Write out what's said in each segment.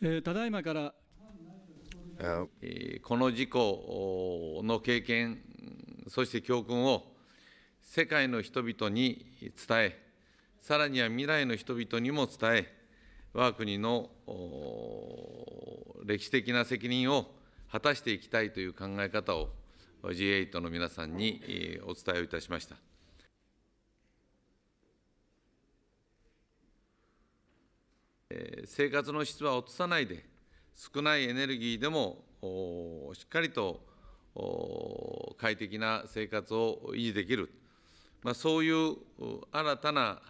えただいまから、えこの事故の経験、そして教訓を世界の人々に伝え、さらには未来の人々にも伝え、我が国の歴史的な責任を果たしていきたいという考え方を G8 の皆さんにお伝えをいたしました。生活の質は落とさないで、少ないエネルギーでもしっかりと快適な生活を維持できる、まあ、そういう新たな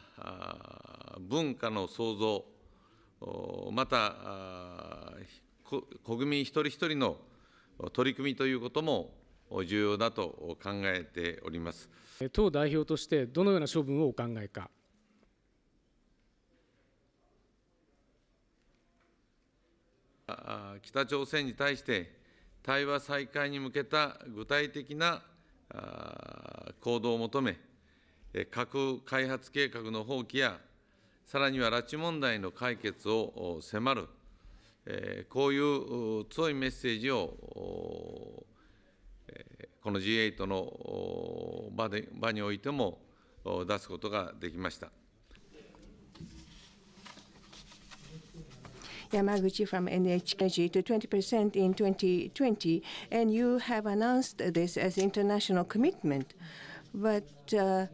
文化の創造、また国民一人一人の取り組みということも重要だと考えております党代表として、どのような処分をお考えか。北朝鮮に対して対話再開に向けた具体的な行動を求め、核開発計画の放棄や、さらには拉致問題の解決を迫る、こういう強いメッセージを、この G8 の場においても出すことができました。Yamaguchi from NHK to 20% in 2020, and you have announced this as international commitment. But uh,